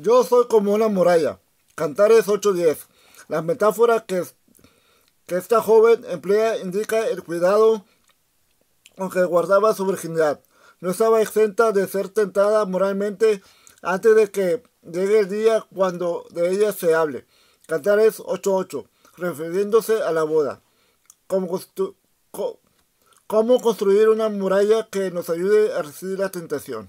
Yo soy como una muralla. Cantares 8.10. La metáfora que, esta joven emplea indica el cuidado con que guardaba su virginidad. No estaba exenta de ser tentada moralmente antes de que llegue el día cuando de ella se hable. Cantares 8.8, refiriéndose a la boda. cómo construir una muralla que nos ayude a resistir la tentación.